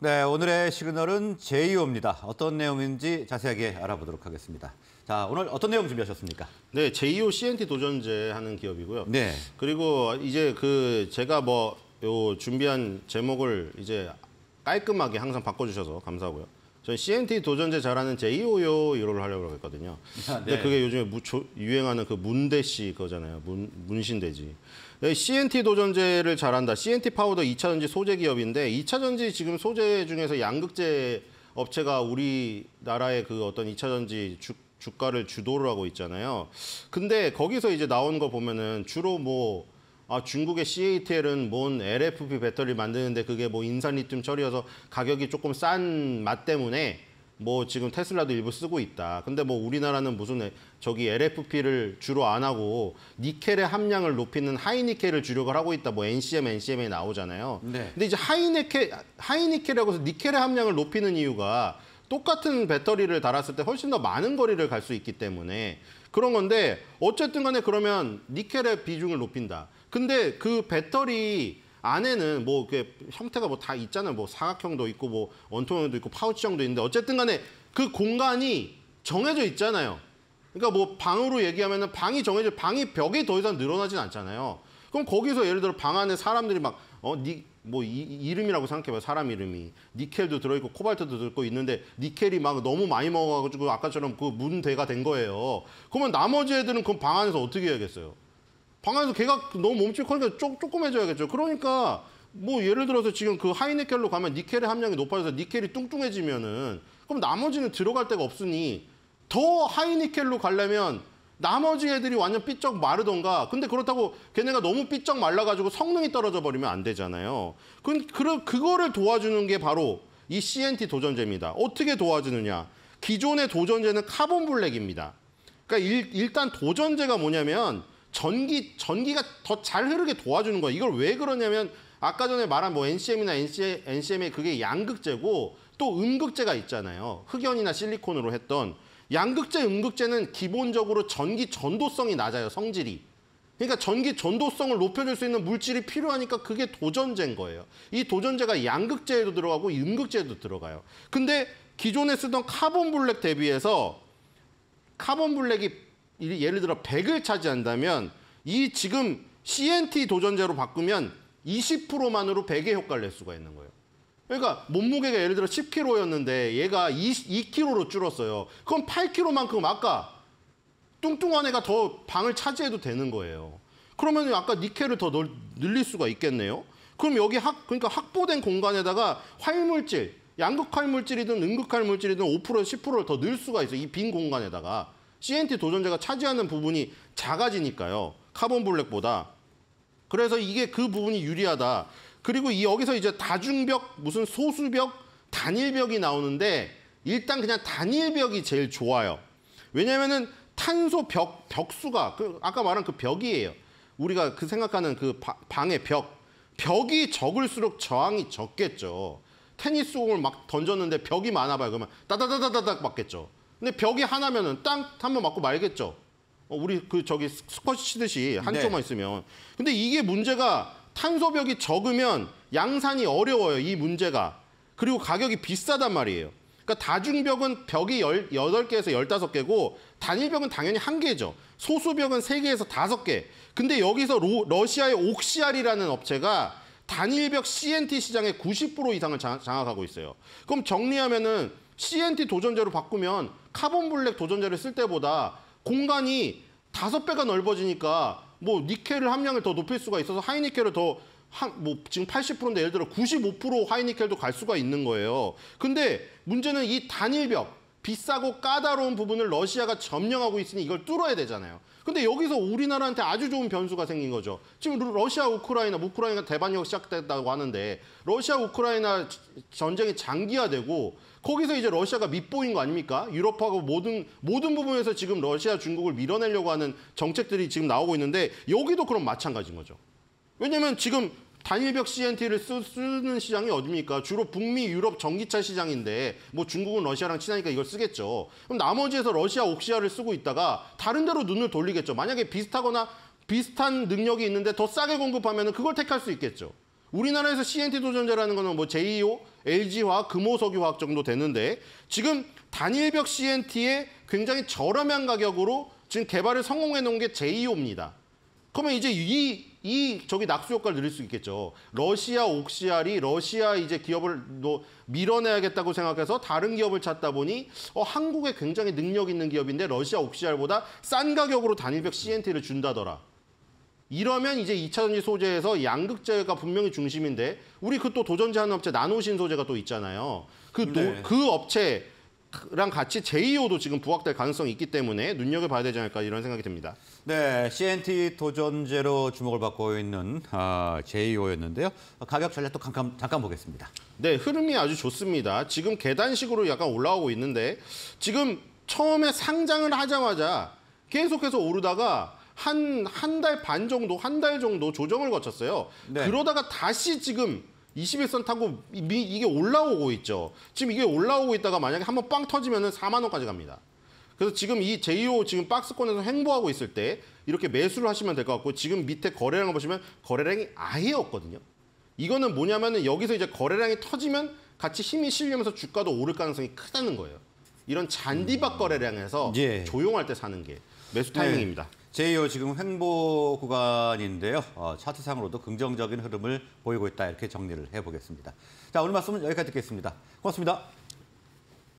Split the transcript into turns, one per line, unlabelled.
네, 오늘의 시그널은 제2호입니다. 어떤 내용인지 자세하게 알아보도록 하겠습니다. 자, 오늘 어떤 내용 준비하셨습니까? 네, 제2호 CNT 도전제 하는 기업이고요. 네. 그리고 이제 그 제가 뭐 요 준비한 제목을 이제 깔끔하게 항상 바꿔주셔서 감사하고요. 저희 CNT 도전제 잘하는 제2호요 이걸 하려고 했거든요. 아, 네. 근데 그게 요즘에 무, 초 유행하는 그 문대씨 거잖아요. 문, 문신돼지. 네, CNT 도전제를 잘한다. CNT 파우더 2차전지 소재 기업인데 2차전지 지금 소재 중에서 양극재 업체가 우리나라의 그 어떤 2차전지 주, 주가를 주도를 하고 있잖아요. 근데 거기서 이제 나온 거 보면은 주로 뭐 아, 중국의 CATL은 뭔 LFP 배터리 를 만드는데 그게 뭐 인산리튬 처리여서 가격이 조금 싼 맛 때문에 뭐 지금 테슬라도 일부 쓰고 있다. 근데 뭐 우리나라는 무슨 저기 LFP를 주로 안 하고 니켈의 함량을 높이는 하이니켈을 주력을 하고 있다. 뭐 NCM, NCM에 나오잖아요. 네. 근데 이제 하이니켈 하이니켈이라고 해서 니켈의 함량을 높이는 이유가 똑같은 배터리를 달았을 때 훨씬 더 많은 거리를 갈 수 있기 때문에 그런 건데 어쨌든 간에 그러면 니켈의 비중을 높인다. 근데 그 배터리 안에는 뭐 그 형태가 뭐 다 있잖아요. 뭐 사각형도 있고 뭐 원통형도 있고 파우치형도 있는데 어쨌든 간에 그 공간이 정해져 있잖아요. 그러니까 뭐 방으로 얘기하면은 방이 정해져 방이 벽이 더 이상 늘어나진 않잖아요. 그럼 거기서 예를 들어 방 안에 사람들이 막 어, 니뭐 이, 이름이라고 생각해봐요. 사람 이름이. 니켈도 들어있고 코발트도 들어있고 있는데 니켈이 막 너무 많이 먹어가지고 아까처럼 그 문대가 된 거예요. 그러면 나머지 애들은 그럼 방 안에서 어떻게 해야겠어요? 방 안에서 걔가 너무 몸집이 커니까 쪼, 조금해줘야겠죠 그러니까 뭐 예를 들어서 지금 그 하이네켈로 가면 니켈의 함량이 높아져서 니켈이 뚱뚱해지면은 그럼 나머지는 들어갈 데가 없으니 더 하이니켈로 가려면 나머지 애들이 완전 삐쩍 마르던가 근데 그렇다고 걔네가 너무 삐쩍 말라가지고 성능이 떨어져 버리면 안 되잖아요. 그, 그, 그거를 도와주는 게 바로 이 CNT 도전제입니다. 어떻게 도와주느냐. 기존의 도전제는 카본 블랙입니다. 그러니까 일, 일단 도전제가 뭐냐면 전기, 전기가 더 잘 흐르게 도와주는 거야 이걸 왜 그러냐면 아까 전에 말한 뭐 NCM이나 NC, NCM의 그게 양극재고 또 음극재가 있잖아요. 흑연이나 실리콘으로 했던. 양극재, 음극재는 기본적으로 전기 전도성이 낮아요, 성질이. 그러니까 전기 전도성을 높여줄 수 있는 물질이 필요하니까 그게 도전제인 거예요. 이 도전제가 양극재에도 들어가고 음극재에도 들어가요. 근데 기존에 쓰던 카본 블랙 대비해서 카본 블랙이 예를 들어 100을 차지한다면 이 지금 CNT 도전제로 바꾸면 20%만으로 100의 효과를 낼 수가 있는 거예요. 그러니까 몸무게가 예를 들어 10kg였는데 얘가 2, 2kg로 줄었어요. 그럼 8kg만큼 아까 뚱뚱한 애가 더 방을 차지해도 되는 거예요. 그러면 아까 니켈을 더 늘릴 수가 있겠네요. 그럼 여기 학, 그러니까 확보된 공간에다가 화물질, 양극할 물질이든 음극할 물질이든 5 10%를 더 넣을 수가 있어요. 이 빈 공간에다가 CNT 도전자가 차지하는 부분이 작아지니까요. 카본 블랙보다. 그래서 이게 그 부분이 유리하다. 그리고 이 여기서 이제 다중벽, 무슨 소수벽, 단일벽이 나오는데 일단 그냥 단일벽이 제일 좋아요. 왜냐면은 탄소 벽, 벽수가 그 아까 말한 그 벽이에요. 우리가 그 생각하는 그 바, 방의 벽. 벽이 적을수록 저항이 적겠죠. 테니스 공을 막 던졌는데 벽이 많아 봐요. 그러면 따다다다다닥 맞겠죠. 근데 벽이 하나면은 땅 한번 맞고 말겠죠. 어, 우리 그 저기 스쿼시 치듯이 한쪽만 네. 있으면. 근데 이게 문제가 탄소벽이 적으면 양산이 어려워요, 이 문제가. 그리고 가격이 비싸단 말이에요. 그러니까 다중벽은 벽이 열, 8개에서 15개고 단일벽은 당연히 1개죠. 소수벽은 3개에서 5개. 근데 여기서 로, 러시아의 옥시알이라는 업체가 단일벽 CNT 시장의 90% 이상을 장악하고 있어요. 그럼 정리하면은 CNT 도전자로 바꾸면 카본 블랙 도전자를쓸 때보다 공간이 다섯 배가 넓어지니까 뭐 니켈을 함량을 더 높일 수가 있어서 하이니켈을 더 한, 뭐, 지금 80%인데 예를 들어 95% 하이니켈도 갈 수가 있는 거예요. 근데 문제는 이 단일벽, 비싸고 까다로운 부분을 러시아가 점령하고 있으니 이걸 뚫어야 되잖아요. 근데 여기서 우리나라한테 아주 좋은 변수가 생긴 거죠. 지금 러시아 우크라이나 뭐 우크라이나 대반역 시작됐다고 하는데 러시아 우크라이나 전쟁이 장기화되고 거기서 이제 러시아가 밑보인 거 아닙니까? 유럽하고 모든 모든 부분에서 지금 러시아 중국을 밀어내려고 하는 정책들이 지금 나오고 있는데 여기도 그럼 마찬가지인 거죠. 왜냐면 지금 단일벽 CNT를 쓰, 는 시장이 어딥니까? 주로 북미, 유럽 전기차 시장인데 뭐 중국은 러시아랑 친하니까 이걸 쓰겠죠. 그럼 나머지에서 러시아, 옥시아를 쓰고 있다가 다른 데로 눈을 돌리겠죠. 만약에 비슷하거나 비슷한 능력이 있는데 더 싸게 공급하면 그걸 택할 수 있겠죠. 우리나라에서 CNT 도전자라는 거는 뭐 JEO, LG화학, 금호석유화학 정도 되는데 지금 단일벽 CNT에 굉장히 저렴한 가격으로 지금 개발을 성공해 놓은 게 JEO입니다. 그러면 이제 이, 이 저기 낙수 효과를 늘릴 수 있겠죠. 러시아 옥시알이 러시아 이제 기업을 뭐 밀어내야겠다고 생각해서 다른 기업을 찾다 보니 어, 한국에 굉장히 능력 있는 기업인데 러시아 옥시알보다 싼 가격으로 단일백 CNT를 준다더라. 이러면 이제 이차 전지 소재에서 양극재가 분명히 중심인데 우리 그 또 도전제한 업체 나노신 소재가 또 있잖아요. 그, 네. 노, 그 업체 랑 같이 제2호도 지금 부각될 가능성이 있기 때문에 눈여겨봐야 되지 않을까 이런 생각이 듭니다. 네, CNT 도전제로 주목을 받고 있는 아, 제2호였는데요. 가격 전략도 잠깐, 잠깐 보겠습니다. 네, 흐름이 아주 좋습니다. 지금 계단식으로 약간 올라오고 있는데 지금 처음에 상장을 하자마자 계속해서 오르다가 한 한 달 반 정도, 한 달 정도 조정을 거쳤어요. 네. 그러다가 다시 지금 21선 타고 미, 이게 올라오고 있죠. 지금 이게 올라오고 있다가 만약에 한번 빵 터지면은 4만 원까지 갑니다. 그래서 지금 이 JO 지금 박스권에서 횡보하고 있을 때 이렇게 매수를 하시면 될 것 같고 지금 밑에 거래량 을 보시면 거래량이 아예 없거든요. 이거는 뭐냐면은 여기서 이제 거래량이 터지면 같이 힘이 실리면서 주가도 오를 가능성이 크다는 거예요. 이런 잔디밭 음. 거래량에서 예. 조용할 때 사는 게 매수 타이밍입니다. 네. 제이오 지금 횡보 구간인데요. 어, 차트상으로도 긍정적인 흐름을 보이고 있다 이렇게 정리를 해보겠습니다. 자 오늘 말씀은 여기까지 듣겠습니다. 고맙습니다.